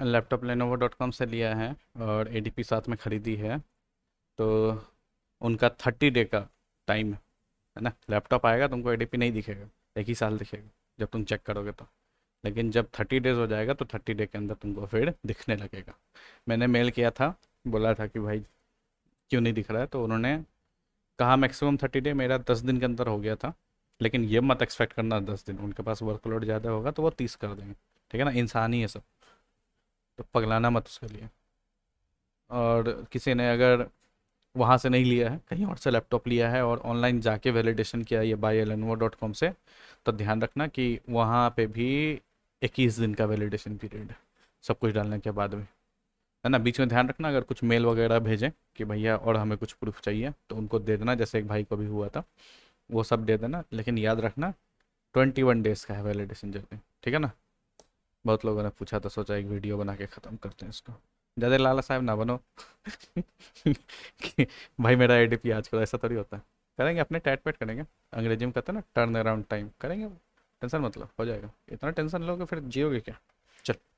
laptop Lenovo dot com से लिया है और ए साथ में ख़रीदी है तो उनका थर्टी डे का टाइम है ना लैपटॉप आएगा तुमको ए नहीं दिखेगा एक ही साल दिखेगा जब तुम चेक करोगे तो लेकिन जब थर्टी डेज हो जाएगा तो थर्टी डे के अंदर तुमको फिर दिखने लगेगा मैंने मेल किया था बोला था कि भाई क्यों नहीं दिख रहा है तो उन्होंने कहा मैक्सिमम थर्टी डे मेरा दस दिन के अंदर हो गया था लेकिन ये मत एक्सपेक्ट करना दस दिन उनके पास वर्कलोड ज़्यादा होगा तो वो तीस कर देंगे ठीक है ना इंसान ही है सब तो पगलाना मत उसके लिए और किसी ने अगर वहाँ से नहीं लिया है कहीं और से लैपटॉप लिया है और ऑनलाइन जाके वैलिडेशन किया ये बाई एलनवो डॉट कॉम से तो ध्यान रखना कि वहाँ पे भी इक्कीस दिन का वैलिडेशन पीरियड सब कुछ डालने के बाद में है ना बीच में ध्यान रखना अगर कुछ मेल वगैरह भेजें कि भैया और हमें कुछ प्रूफ चाहिए तो उनको दे देना जैसे एक भाई को भी हुआ था वो सब दे देना लेकिन याद रखना ट्वेंटी वन डेज़ का है वैलिडेशन जर्नी ठीक है ना बहुत लोगों ने पूछा तो सोचा एक वीडियो बना के ख़त्म करते हैं इसको ज़्यादा लाला साहब ना बनो भाई मेरा ए डी आज कल ऐसा थोड़ी होता है करेंगे अपने टैट पैट करेंगे अंग्रेजी में कहते हैं ना टर्न अराउंड टाइम करेंगे टेंशन मतलब हो जाएगा इतना टेंशन लोगे फिर जियोगे क्या चल